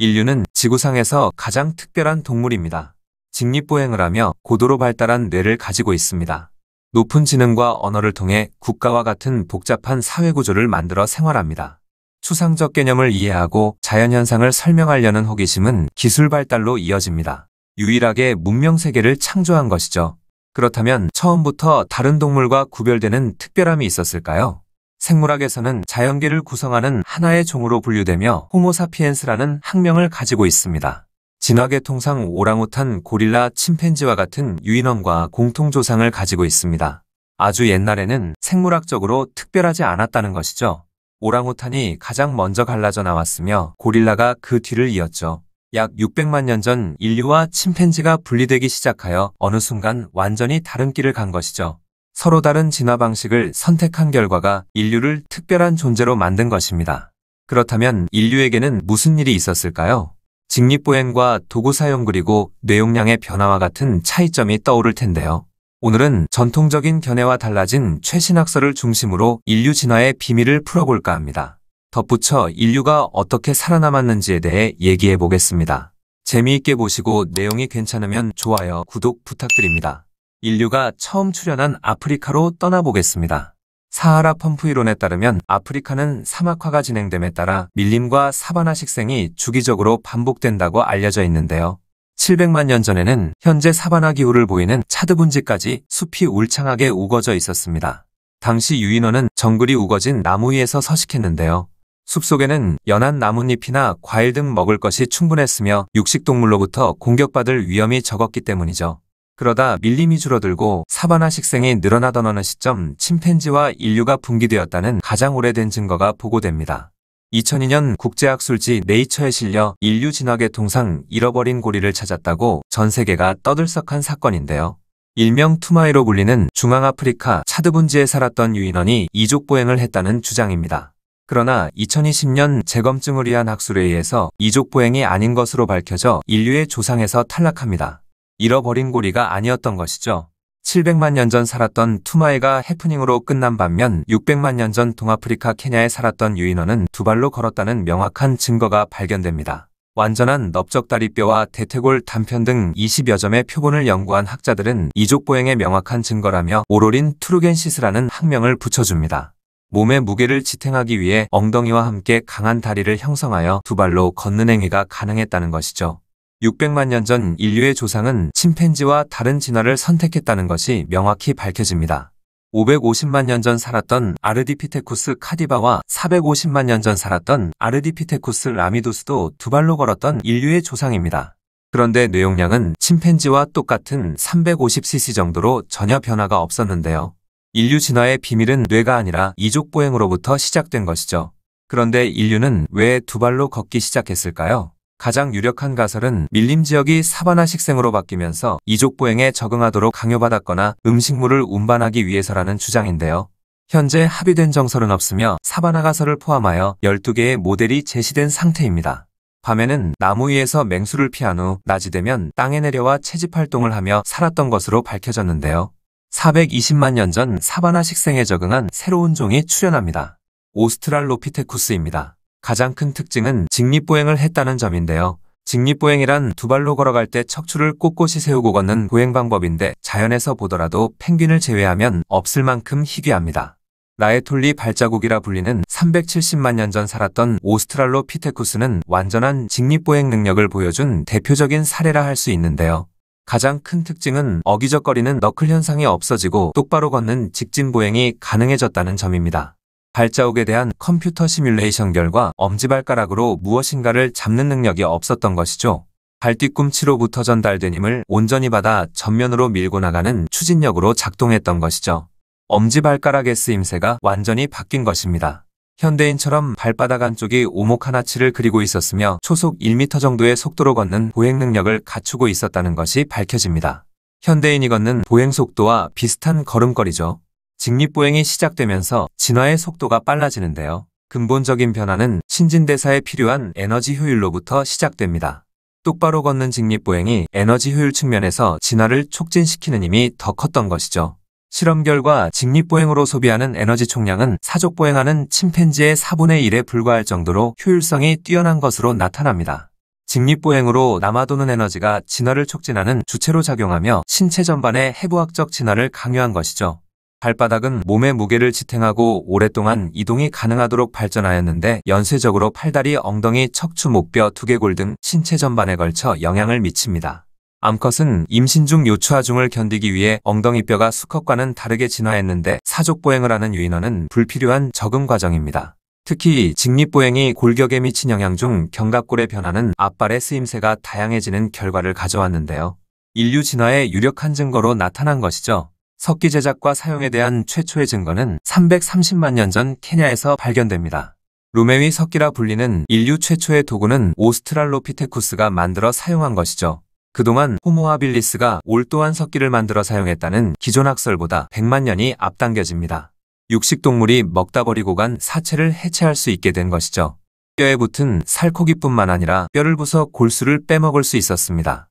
인류는 지구상에서 가장 특별한 동물입니다. 직립보행을 하며 고도로 발달한 뇌를 가지고 있습니다. 높은 지능과 언어를 통해 국가와 같은 복잡한 사회구조를 만들어 생활합니다. 추상적 개념을 이해하고 자연현상을 설명하려는 호기심은 기술 발달로 이어집니다. 유일하게 문명세계를 창조한 것이죠. 그렇다면 처음부터 다른 동물과 구별되는 특별함이 있었을까요? 생물학에서는 자연계를 구성하는 하나의 종으로 분류되며 호모사피엔스라는 학명을 가지고 있습니다. 진화계 통상 오랑우탄, 고릴라, 침팬지와 같은 유인원과 공통 조상을 가지고 있습니다. 아주 옛날에는 생물학적으로 특별하지 않았다는 것이죠. 오랑우탄이 가장 먼저 갈라져 나왔으며 고릴라가 그 뒤를 이었죠. 약 600만 년 전 인류와 침팬지가 분리되기 시작하여 어느 순간 완전히 다른 길을 간 것이죠. 서로 다른 진화 방식을 선택한 결과가 인류를 특별한 존재로 만든 것입니다. 그렇다면 인류에게는 무슨 일이 있었을까요? 직립보행과 도구 사용 그리고 뇌용량의 변화와 같은 차이점이 떠오를 텐데요. 오늘은 전통적인 견해와 달라진 최신학설을 중심으로 인류 진화의 비밀을 풀어볼까 합니다. 덧붙여 인류가 어떻게 살아남았는지에 대해 얘기해 보겠습니다. 재미있게 보시고 내용이 괜찮으면 좋아요, 구독 부탁드립니다. 인류가 처음 출현한 아프리카로 떠나보겠습니다. 사하라 펌프 이론에 따르면 아프리카는 사막화가 진행됨에 따라 밀림과 사바나 식생이 주기적으로 반복된다고 알려져 있는데요. 700만 년 전에는 현재 사바나 기후를 보이는 차드 분지까지 숲이 울창하게 우거져 있었습니다. 당시 유인원은 정글이 우거진 나무 위에서 서식했는데요. 숲속에는 연한 나뭇잎이나 과일 등 먹을 것이 충분했으며 육식동물로부터 공격받을 위험이 적었기 때문이죠. 그러다 밀림이 줄어들고 사바나 식생이 늘어나던 어느 시점 침팬지와 인류가 분기되었다는 가장 오래된 증거가 보고됩니다. 2002년 국제학술지 네이처에 실려 인류 진화계 통상 잃어버린 고리를 찾았다고 전 세계가 떠들썩한 사건인데요. 일명 투마이로 불리는 중앙아프리카 차드분지에 살았던 유인원이 이족 보행을 했다는 주장입니다. 그러나 2020년 재검증을 위한 학술에 의해서 이족 보행이 아닌 것으로 밝혀져 인류의 조상에서 탈락합니다. 잃어버린 고리가 아니었던 것이죠. 700만 년 전 살았던 투마이가 해프닝으로 끝난 반면 600만 년 전 동아프리카 케냐에 살았던 유인어는두 발로 걸었다는 명확한 증거가 발견됩니다. 완전한 넓적다리뼈와 대퇴골 단편 등 20여 점의 표본을 연구한 학자들은 이족보행의 명확한 증거라며 오로린 트루겐시스라는 학명을 붙여줍니다. 몸의 무게를 지탱하기 위해 엉덩이와 함께 강한 다리를 형성하여 두 발로 걷는 행위가 가능했다는 것이죠. 600만 년 전 인류의 조상은 침팬지와 다른 진화를 선택했다는 것이 명확히 밝혀집니다. 550만 년 전 살았던 아르디피테쿠스 카디바와 450만 년 전 살았던 아르디피테쿠스 라미도스도 두 발로 걸었던 인류의 조상입니다. 그런데 뇌용량은 침팬지와 똑같은 350cc 정도로 전혀 변화가 없었는데요. 인류 진화의 비밀은 뇌가 아니라 이족 보행으로부터 시작된 것이죠. 그런데 인류는 왜 두 발로 걷기 시작했을까요? 가장 유력한 가설은 밀림 지역이 사바나 식생으로 바뀌면서 이족 보행에 적응하도록 강요받았거나 음식물을 운반하기 위해서라는 주장인데요. 현재 합의된 정설은 없으며 사바나 가설을 포함하여 12개의 모델이 제시된 상태입니다. 밤에는 나무 위에서 맹수를 피한 후 낮이 되면 땅에 내려와 채집활동을 하며 살았던 것으로 밝혀졌는데요. 420만 년 전 사바나 식생에 적응한 새로운 종이 출현합니다. 오스트랄로피테쿠스입니다. 가장 큰 특징은 직립보행을 했다는 점인데요. 직립보행이란 두 발로 걸어갈 때 척추를 꼿꼿이 세우고 걷는 보행 방법인데 자연에서 보더라도 펭귄을 제외하면 없을 만큼 희귀합니다. 나에톨리 발자국이라 불리는 370만 년 전 살았던 오스트랄로피테쿠스는 완전한 직립보행 능력을 보여준 대표적인 사례라 할 수 있는데요. 가장 큰 특징은 어기적거리는 너클 현상이 없어지고 똑바로 걷는 직진보행이 가능해졌다는 점입니다. 발자국에 대한 컴퓨터 시뮬레이션 결과 엄지발가락으로 무엇인가를 잡는 능력이 없었던 것이죠. 발뒤꿈치로부터 전달된 힘을 온전히 받아 전면으로 밀고 나가는 추진력으로 작동했던 것이죠. 엄지발가락의 쓰임새가 완전히 바뀐 것입니다. 현대인처럼 발바닥 안쪽이 오목 하나치를 그리고 있었으며 초속 1m 정도의 속도로 걷는 보행 능력을 갖추고 있었다는 것이 밝혀집니다. 현대인이 걷는 보행 속도와 비슷한 걸음걸이죠. 직립보행이 시작되면서 진화의 속도가 빨라지는데요. 근본적인 변화는 신진대사에 필요한 에너지 효율로부터 시작됩니다. 똑바로 걷는 직립보행이 에너지 효율 측면에서 진화를 촉진시키는 힘이 더 컸던 것이죠. 실험 결과 직립보행으로 소비하는 에너지 총량은 사족보행하는 침팬지의 4분의 1에 불과할 정도로 효율성이 뛰어난 것으로 나타납니다. 직립보행으로 남아도는 에너지가 진화를 촉진하는 주체로 작용하며 신체 전반의 해부학적 진화를 강요한 것이죠. 발바닥은 몸의 무게를 지탱하고 오랫동안 이동이 가능하도록 발전하였는데 연쇄적으로 팔다리, 엉덩이, 척추, 목뼈, 두개골 등 신체 전반에 걸쳐 영향을 미칩니다. 암컷은 임신 중 요추하중을 견디기 위해 엉덩이뼈가 수컷과는 다르게 진화했는데 사족보행을 하는 유인원은 불필요한 적응 과정입니다. 특히 직립보행이 골격에 미친 영향 중 견갑골의 변화는 앞발의 쓰임새가 다양해지는 결과를 가져왔는데요. 인류 진화의 유력한 증거로 나타난 것이죠. 석기 제작과 사용에 대한 최초의 증거는 330만 년 전 케냐에서 발견됩니다. 루메위 석기라 불리는 인류 최초의 도구는 오스트랄로피테쿠스가 만들어 사용한 것이죠. 그동안 호모아빌리스가 올또한 석기를 만들어 사용했다는 기존 학설보다 100만 년이 앞당겨집니다. 육식동물이 먹다 버리고 간 사체를 해체할 수 있게 된 것이죠. 뼈에 붙은 살코기뿐만 아니라 뼈를 부숴 골수를 빼먹을 수 있었습니다.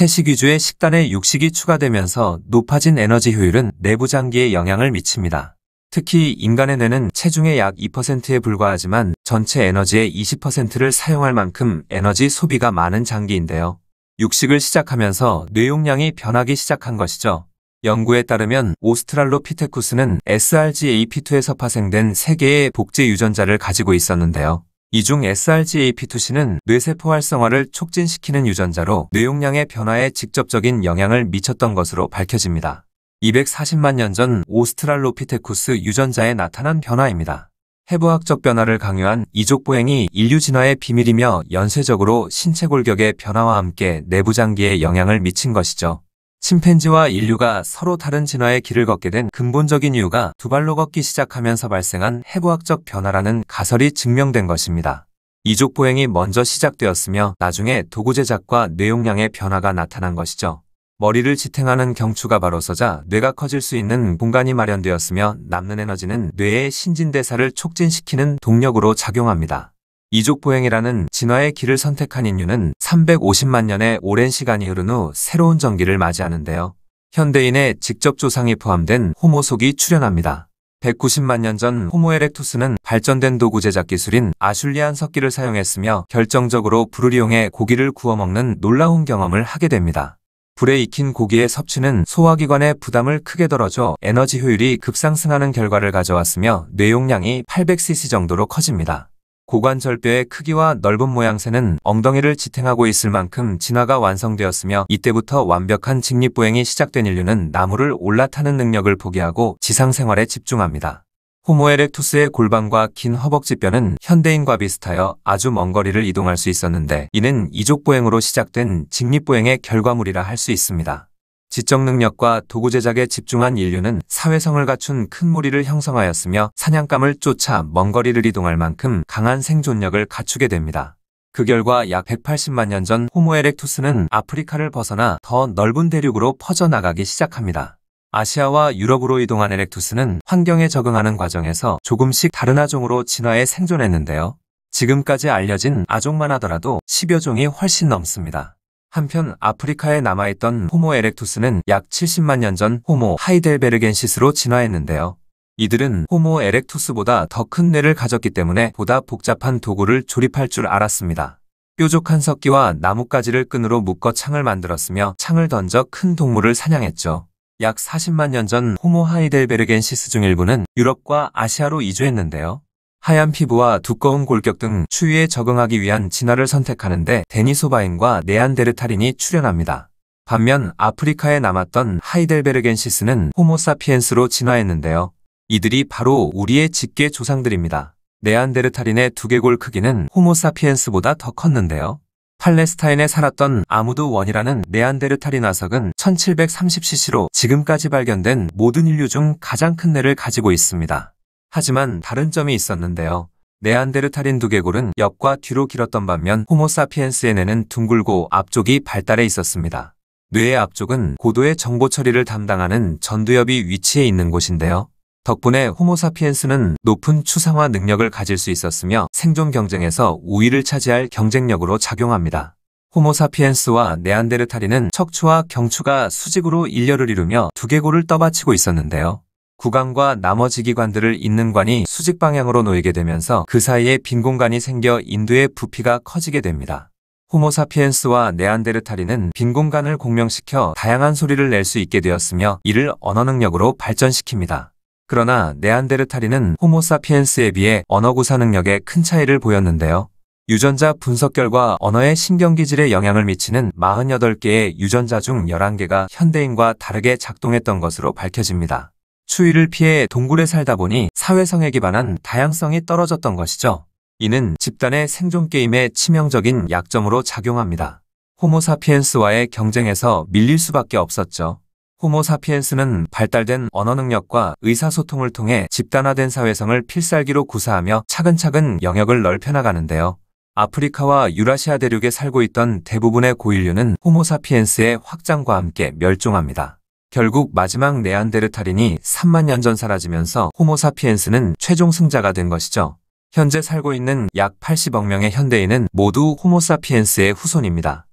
채식 위주의 식단에 육식이 추가되면서 높아진 에너지 효율은 내부 장기에 영향을 미칩니다. 특히 인간의 뇌는 체중의 약 2%에 불과하지만 전체 에너지의 20%를 사용할 만큼 에너지 소비가 많은 장기인데요. 육식을 시작하면서 뇌 용량이 변하기 시작한 것이죠. 연구에 따르면 오스트랄로피테쿠스는 SRGAP2에서 파생된 3개의 복제 유전자를 가지고 있었는데요. 이중 SRGAP2C는 뇌세포 활성화를 촉진시키는 유전자로 뇌용량의 변화에 직접적인 영향을 미쳤던 것으로 밝혀집니다. 240만 년 전 오스트랄로피테쿠스 유전자에 나타난 변화입니다. 해부학적 변화를 강요한 이족 보행이 인류 진화의 비밀이며 연쇄적으로 신체 골격의 변화와 함께 내부장기에 영향을 미친 것이죠. 침팬지와 인류가 서로 다른 진화의 길을 걷게 된 근본적인 이유가 두 발로 걷기 시작하면서 발생한 해부학적 변화라는 가설이 증명된 것입니다. 이족 보행이 먼저 시작되었으며 나중에 도구 제작과 뇌용량의 변화가 나타난 것이죠. 머리를 지탱하는 경추가 바로 서자 뇌가 커질 수 있는 공간이 마련되었으며 남는 에너지는 뇌의 신진대사를 촉진시키는 동력으로 작용합니다. 이족보행이라는 진화의 길을 선택한 인류는 350만 년의 오랜 시간이 흐른 후 새로운 전기를 맞이하는데요. 현대인의 직접 조상이 포함된 호모속이 출현합니다. 190만 년 전 호모 에렉투스는 발전된 도구 제작 기술인 아슐리안 석기를 사용했으며 결정적으로 불을 이용해 고기를 구워 먹는 놀라운 경험을 하게 됩니다. 불에 익힌 고기의 섭취는 소화기관의 부담을 크게 덜어줘 에너지 효율이 급상승하는 결과를 가져왔으며 뇌용량이 800cc 정도로 커집니다. 고관절뼈의 크기와 넓은 모양새는 엉덩이를 지탱하고 있을 만큼 진화가 완성되었으며 이때부터 완벽한 직립보행이 시작된 인류는 나무를 올라타는 능력을 포기하고 지상생활에 집중합니다. 호모에렉투스의 골반과 긴 허벅지뼈는 현대인과 비슷하여 아주 먼 거리를 이동할 수 있었는데 이는 이족보행으로 시작된 직립보행의 결과물이라 할 수 있습니다. 지적 능력과 도구 제작에 집중한 인류는 사회성을 갖춘 큰 무리를 형성하였으며 사냥감을 쫓아 먼 거리를 이동할 만큼 강한 생존력을 갖추게 됩니다. 그 결과 약 180만 년 전 호모 에렉투스는 아프리카를 벗어나 더 넓은 대륙으로 퍼져나가기 시작합니다. 아시아와 유럽으로 이동한 에렉투스는 환경에 적응하는 과정에서 조금씩 다른 아종으로 진화해 생존했는데요. 지금까지 알려진 아종만 하더라도 10여 종이 훨씬 넘습니다. 한편 아프리카에 남아있던 호모 에렉투스는 약 70만 년 전 호모 하이델베르겐시스로 진화했는데요. 이들은 호모 에렉투스보다 더 큰 뇌를 가졌기 때문에 보다 복잡한 도구를 조립할 줄 알았습니다. 뾰족한 석기와 나뭇가지를 끈으로 묶어 창을 만들었으며 창을 던져 큰 동물을 사냥했죠. 약 40만 년 전 호모 하이델베르겐시스 중 일부는 유럽과 아시아로 이주했는데요. 하얀 피부와 두꺼운 골격 등 추위에 적응하기 위한 진화를 선택하는데 데니소바인과 네안데르탈인이 출연합니다 반면 아프리카에 남았던 하이델베르겐시스는 호모사피엔스로 진화했는데요. 이들이 바로 우리의 직계 조상들입니다. 네안데르탈인의 두개골 크기는 호모사피엔스보다 더 컸는데요. 팔레스타인에 살았던 아무도 원이라는 네안데르탈인 화석은 1730cc로 지금까지 발견된 모든 인류 중 가장 큰 뇌를 가지고 있습니다. 하지만 다른 점이 있었는데요. 네안데르탈인 두개골은 옆과 뒤로 길었던 반면 호모사피엔스의 뇌는 둥글고 앞쪽이 발달해 있었습니다. 뇌의 앞쪽은 고도의 정보 처리를 담당하는 전두엽이 위치해 있는 곳인데요. 덕분에 호모사피엔스는 높은 추상화 능력을 가질 수 있었으며 생존 경쟁에서 우위를 차지할 경쟁력으로 작용합니다. 호모사피엔스와 네안데르탈인은 척추와 경추가 수직으로 일렬을 이루며 두개골을 떠받치고 있었는데요. 구강과 나머지 기관들을 잇는 관이 수직 방향으로 놓이게 되면서 그 사이에 빈 공간이 생겨 인두의 부피가 커지게 됩니다. 호모사피엔스와 네안데르탈인은 빈 공간을 공명시켜 다양한 소리를 낼 수 있게 되었으며 이를 언어 능력으로 발전시킵니다. 그러나 네안데르탈인은 호모사피엔스에 비해 언어 구사 능력에 큰 차이를 보였는데요. 유전자 분석 결과 언어의 신경기질에 영향을 미치는 48개의 유전자 중 11개가 현대인과 다르게 작동했던 것으로 밝혀집니다. 추위를 피해 동굴에 살다 보니 사회성에 기반한 다양성이 떨어졌던 것이죠. 이는 집단의 생존 게임의 치명적인 약점으로 작용합니다. 호모사피엔스와의 경쟁에서 밀릴 수밖에 없었죠. 호모사피엔스는 발달된 언어 능력과 의사소통을 통해 집단화된 사회성을 필살기로 구사하며 차근차근 영역을 넓혀나가는데요. 아프리카와 유라시아 대륙에 살고 있던 대부분의 고인류는 호모사피엔스의 확장과 함께 멸종합니다. 결국 마지막 네안데르탈인이 3만 년 전 사라지면서 호모사피엔스는 최종 승자가 된 것이죠. 현재 살고 있는 약 80억 명의 현대인은 모두 호모사피엔스의 후손입니다.